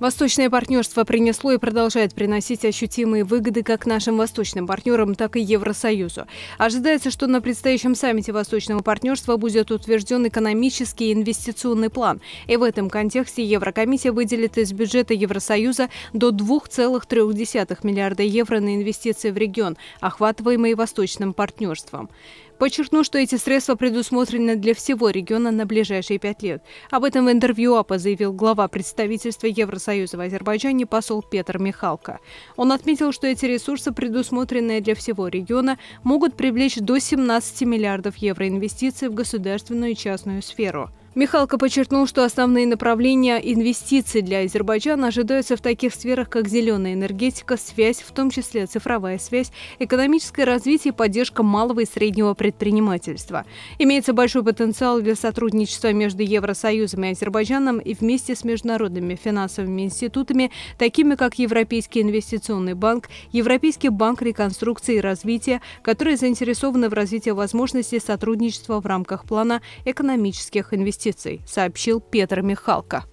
Восточное партнерство принесло и продолжает приносить ощутимые выгоды как нашим восточным партнерам, так и Евросоюзу. Ожидается, что на предстоящем саммите Восточного партнерства будет утвержден экономический и инвестиционный план. И в этом контексте Еврокомиссия выделит из бюджета Евросоюза до 2,3 миллиарда евро на инвестиции в регион, охватываемый Восточным партнерством. Подчеркну, что эти средства предусмотрены для всего региона на ближайшие пять лет. Об этом в интервью АПА заявил глава представительства Евросоюза в Азербайджане посол Петр Михалко. Он отметил, что эти ресурсы, предусмотренные для всего региона, могут привлечь до 17 миллиардов евро инвестиций в государственную и частную сферу. Михалко подчеркнул, что основные направления инвестиций для Азербайджана ожидаются в таких сферах, как зеленая энергетика, связь, в том числе цифровая связь, экономическое развитие и поддержка малого и среднего предпринимательства. Имеется большой потенциал для сотрудничества между Евросоюзом и Азербайджаном и вместе с международными финансовыми институтами, такими как Европейский инвестиционный банк, Европейский банк реконструкции и развития, которые заинтересованы в развитии возможностей сотрудничества в рамках плана экономических инвестиций месяцей, сообщил Петр Михалко.